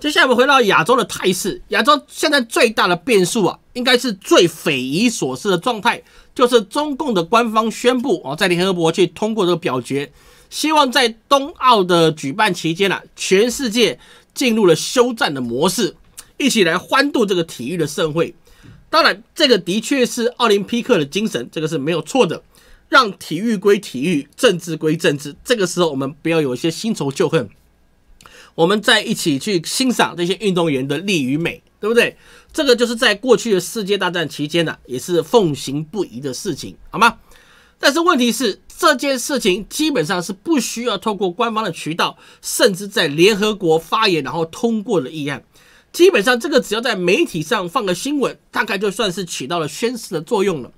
接下来我们回到亚洲的态势。亚洲现在最大的变数啊，应该是最匪夷所思的状态，就是中共的官方宣布啊，在联合国去通过这个表决，希望在冬奥的举办期间呢，全世界进入了休战的模式，一起来欢度这个体育的盛会。当然，这个的确是奥林匹克的精神，这个是没有错的。让体育归体育，政治归政治。这个时候我们不要有一些新仇旧恨。我们再一起去欣赏这些运动员的力与美，对不对？这个就是在过去的世界大战期间呢，也是奉行不移的事情，好吗？但是问题是，这件事情基本上是不需要透过官方的渠道，甚至在联合国发言，然后通过了议案。基本上这个只要在媒体上放个新闻，大概就算是起到了宣誓的作用了。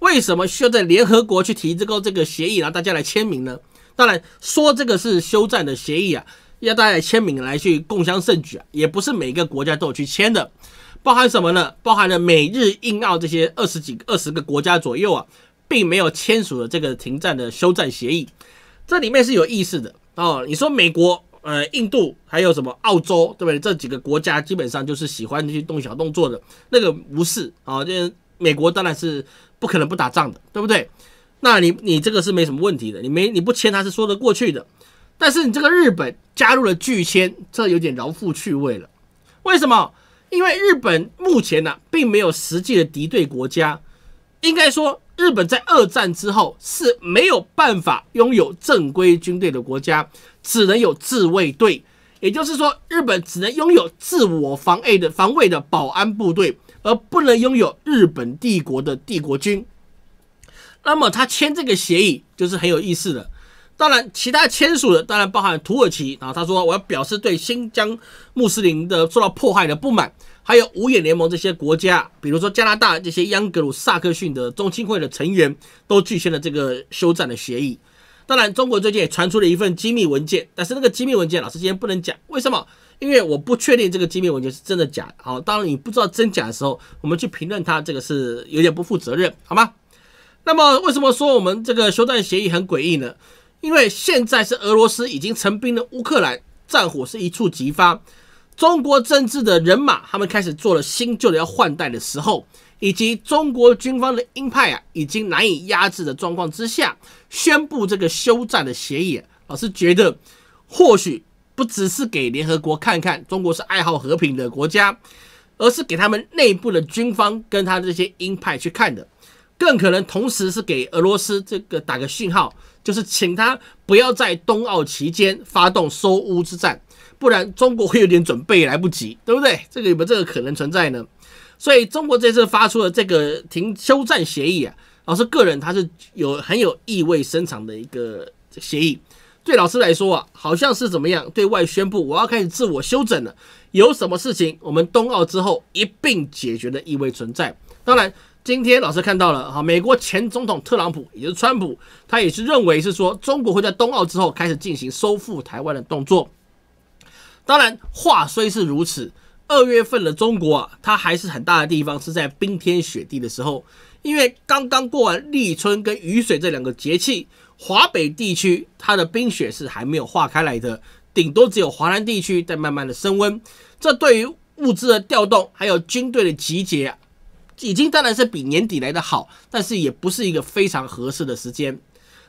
为什么需要在联合国去提这个这个协议，让大家来签名呢？当然，说这个是休战的协议啊。要大家签名来去共襄盛举啊，也不是每个国家都有去签的，包含什么呢？包含了美日印澳这些二十几二十个国家左右啊，并没有签署了这个停战的休战协议，这里面是有意思的哦。你说美国、呃，印度还有什么澳洲，对不对？这几个国家基本上就是喜欢去动小动作的那个无视啊，就美国当然是不可能不打仗的，对不对？那你你这个是没什么问题的，你没你不签他是说得过去的。但是你这个日本加入了拒签，这有点饶富趣味了。为什么？因为日本目前呢，并没有实际的敌对国家。应该说，日本在二战之后是没有办法拥有正规军队的国家，只能有自卫队。也就是说，日本只能拥有自我防卫的防卫的保安部队，而不能拥有日本帝国的帝国军。那么他签这个协议就是很有意思的。当然，其他签署的当然包含土耳其。然后他说，我要表示对新疆穆斯林的受到迫害的不满，还有五眼联盟这些国家，比如说加拿大这些央格鲁萨克逊的中青会的成员，都拒签了这个休战的协议。当然，中国最近也传出了一份机密文件，但是那个机密文件老师今天不能讲，为什么？因为我不确定这个机密文件是真的假。好，当然你不知道真假的时候，我们去评论它，这个是有点不负责任，好吗？那么为什么说我们这个休战协议很诡异呢？因为现在是俄罗斯已经成兵的乌克兰战火是一触即发，中国政治的人马他们开始做了新旧的要换代的时候，以及中国军方的鹰派啊已经难以压制的状况之下，宣布这个休战的协议，老是觉得或许不只是给联合国看看中国是爱好和平的国家，而是给他们内部的军方跟他这些鹰派去看的，更可能同时是给俄罗斯这个打个信号。就是请他不要在冬奥期间发动收乌之战，不然中国会有点准备来不及，对不对？这个有没有这个可能存在呢？所以中国这次发出了这个停休战协议啊，老师个人他是有很有意味深长的一个协议。对老师来说啊，好像是怎么样对外宣布我要开始自我休整了，有什么事情我们冬奥之后一并解决的意味存在。当然。今天老师看到了哈，美国前总统特朗普，也是川普，他也是认为是说中国会在冬奥之后开始进行收复台湾的动作。当然，话虽是如此，二月份的中国啊，它还是很大的地方是在冰天雪地的时候，因为刚刚过完立春跟雨水这两个节气，华北地区它的冰雪是还没有化开来的，顶多只有华南地区在慢慢的升温。这对于物资的调动，还有军队的集结啊。已经当然是比年底来的好，但是也不是一个非常合适的时间。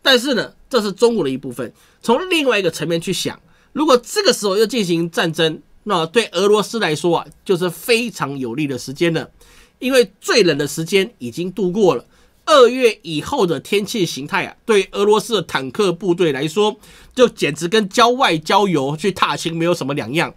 但是呢，这是中午的一部分。从另外一个层面去想，如果这个时候要进行战争，那对俄罗斯来说啊，就是非常有利的时间了。因为最冷的时间已经度过了，二月以后的天气形态啊，对俄罗斯的坦克部队来说，就简直跟郊外郊游去踏青没有什么两样。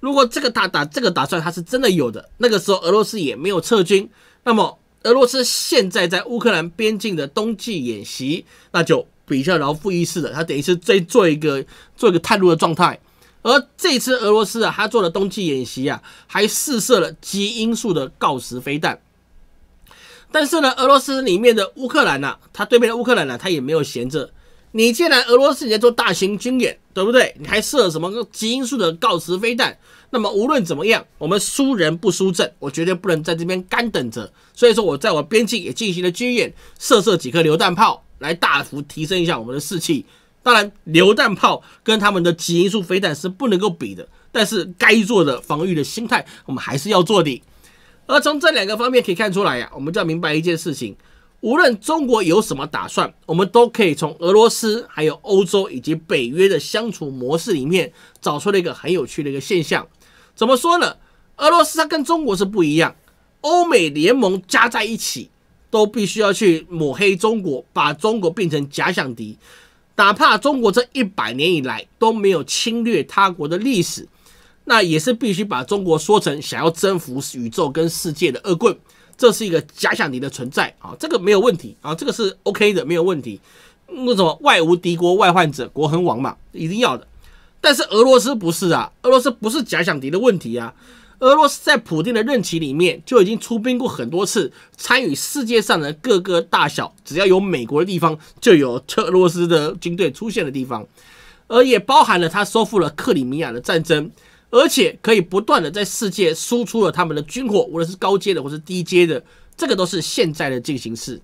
如果这个打打这个打算他是真的有的，那个时候俄罗斯也没有撤军，那么俄罗斯现在在乌克兰边境的冬季演习，那就比较劳夫一次了，他等于是在做一个做一个探路的状态。而这次俄罗斯啊，他做的冬季演习啊，还试射了极音速的锆石飞弹。但是呢，俄罗斯里面的乌克兰呢，他对面的乌克兰呢，他也没有闲着。你既然俄罗斯你在做大型军演，对不对？你还射什么个极音速的锆石飞弹？那么无论怎么样，我们输人不输阵，我绝对不能在这边干等着。所以说，我在我边境也进行了军演，射射几颗榴弹炮，来大幅提升一下我们的士气。当然，榴弹炮跟他们的极音速飞弹是不能够比的，但是该做的防御的心态我们还是要做的。而从这两个方面可以看出来呀，我们就要明白一件事情。无论中国有什么打算，我们都可以从俄罗斯、还有欧洲以及北约的相处模式里面，找出了一个很有趣的一个现象。怎么说呢？俄罗斯它跟中国是不一样，欧美联盟加在一起，都必须要去抹黑中国，把中国变成假想敌。哪怕中国这一百年以来都没有侵略他国的历史，那也是必须把中国说成想要征服宇宙跟世界的恶棍。这是一个假想敌的存在啊，这个没有问题啊，这个是 OK 的，没有问题。为什么外无敌国外患者国恒亡嘛，一定要的。但是俄罗斯不是啊，俄罗斯不是假想敌的问题啊。俄罗斯在普京的任期里面就已经出兵过很多次，参与世界上的各个大小，只要有美国的地方，就有俄罗斯的军队出现的地方，而也包含了他收复了克里米亚的战争。而且可以不断的在世界输出了他们的军火，无论是高阶的或是低阶的，这个都是现在的进行式。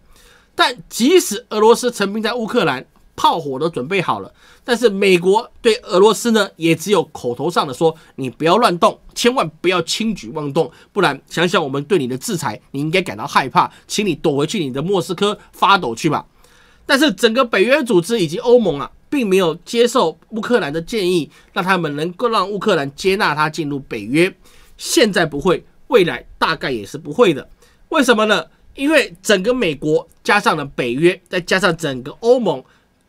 但即使俄罗斯成兵在乌克兰，炮火都准备好了，但是美国对俄罗斯呢，也只有口头上的说，你不要乱动，千万不要轻举妄动，不然想想我们对你的制裁，你应该感到害怕，请你躲回去你的莫斯科发抖去吧。但是整个北约组织以及欧盟啊。并没有接受乌克兰的建议，让他们能够让乌克兰接纳他进入北约。现在不会，未来大概也是不会的。为什么呢？因为整个美国加上了北约，再加上整个欧盟，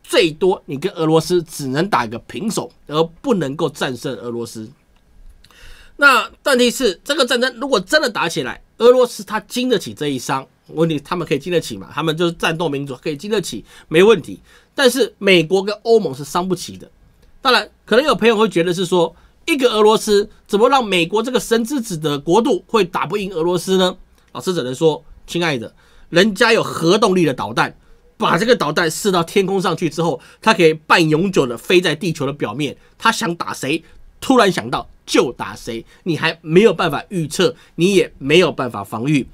最多你跟俄罗斯只能打一个平手，而不能够战胜俄罗斯。那问题是，这个战争如果真的打起来，俄罗斯他经得起这一伤？问题他们可以经得起嘛？他们就是战斗民族，可以经得起，没问题。但是美国跟欧盟是伤不起的。当然，可能有朋友会觉得是说，一个俄罗斯怎么让美国这个神之子的国度会打不赢俄罗斯呢？老师只能说，亲爱的，人家有核动力的导弹，把这个导弹射到天空上去之后，它可以半永久的飞在地球的表面，他想打谁，突然想到就打谁，你还没有办法预测，你也没有办法防御。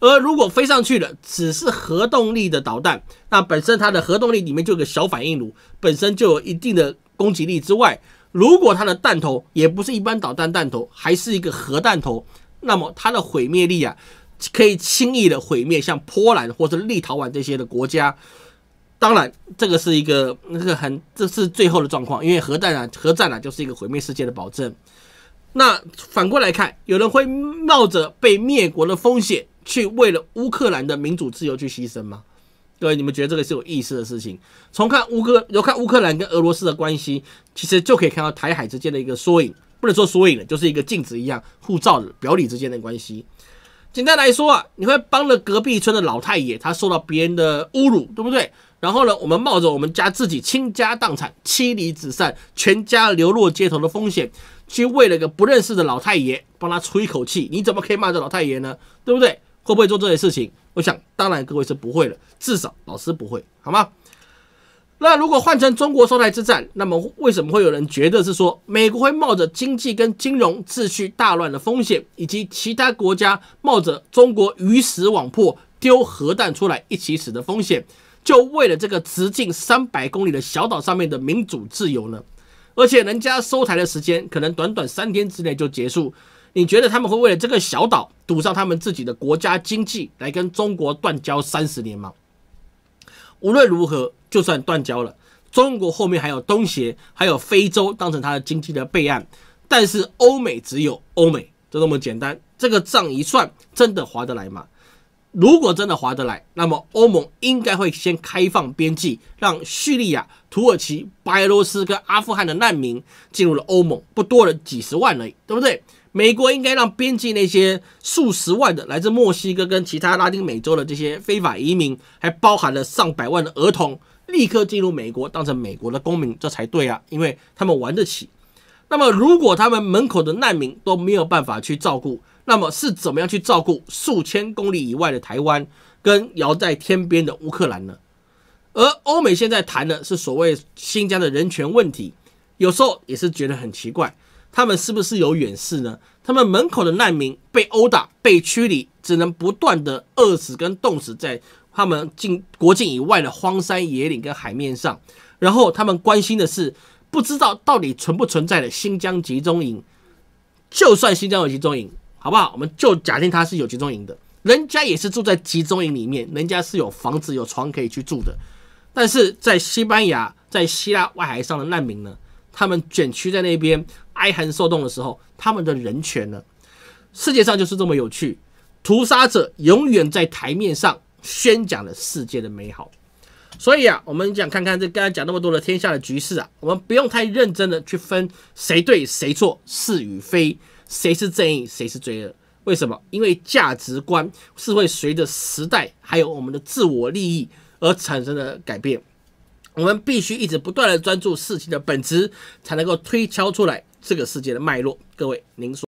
而如果飞上去了，只是核动力的导弹，那本身它的核动力里面就个小反应炉，本身就有一定的攻击力之外，如果它的弹头也不是一般导弹弹头，还是一个核弹头，那么它的毁灭力啊，可以轻易的毁灭像波兰或者立陶宛这些的国家。当然，这个是一个那个很，这是最后的状况，因为核弹啊，核战啊就是一个毁灭世界的保证。那反过来看，有人会冒着被灭国的风险。去为了乌克兰的民主自由去牺牲吗？各位，你们觉得这个是有意思的事情？从看乌克，又看乌克兰跟俄罗斯的关系，其实就可以看到台海之间的一个缩影，不能说缩影了，就是一个镜子一样互照的表里之间的关系。简单来说啊，你会帮了隔壁村的老太爷，他受到别人的侮辱，对不对？然后呢，我们冒着我们家自己倾家荡产、妻离子散、全家流落街头的风险，去为了一个不认识的老太爷帮他出一口气，你怎么可以骂这老太爷呢？对不对？会不会做这些事情？我想，当然各位是不会了，至少老师不会，好吗？那如果换成中国收台之战，那么为什么会有人觉得是说美国会冒着经济跟金融秩序大乱的风险，以及其他国家冒着中国鱼死网破、丢核弹出来一起死的风险，就为了这个直径三百公里的小岛上面的民主自由呢？而且人家收台的时间可能短短三天之内就结束。你觉得他们会为了这个小岛赌上他们自己的国家经济来跟中国断交三十年吗？无论如何，就算断交了，中国后面还有东协，还有非洲当成他的经济的备案，但是欧美只有欧美，就这么简单。这个账一算，真的划得来吗？如果真的划得来，那么欧盟应该会先开放边际，让叙利亚、土耳其、白俄罗斯跟阿富汗的难民进入了欧盟，不多了几十万人，对不对？美国应该让边境那些数十万的来自墨西哥跟其他拉丁美洲的这些非法移民，还包含了上百万的儿童，立刻进入美国，当成美国的公民，这才对啊，因为他们玩得起。那么，如果他们门口的难民都没有办法去照顾，那么是怎么样去照顾数千公里以外的台湾跟遥在天边的乌克兰呢？而欧美现在谈的是所谓新疆的人权问题，有时候也是觉得很奇怪。他们是不是有远视呢？他们门口的难民被殴打、被驱离，只能不断的饿死跟冻死在他们境国境以外的荒山野岭跟海面上。然后他们关心的是，不知道到底存不存在的新疆集中营。就算新疆有集中营，好不好？我们就假定他是有集中营的，人家也是住在集中营里面，人家是有房子、有床可以去住的。但是在西班牙、在希腊外海上的难民呢？他们卷曲在那边哀寒受冻的时候，他们的人权呢？世界上就是这么有趣，屠杀者永远在台面上宣讲了世界的美好。所以啊，我们想看看这刚才讲那么多的天下的局势啊，我们不用太认真的去分谁对谁错，是与非，谁是正义，谁是罪恶？为什么？因为价值观是会随着时代还有我们的自我利益而产生的改变。我们必须一直不断的专注事情的本质，才能够推敲出来这个世界的脉络。各位，您说。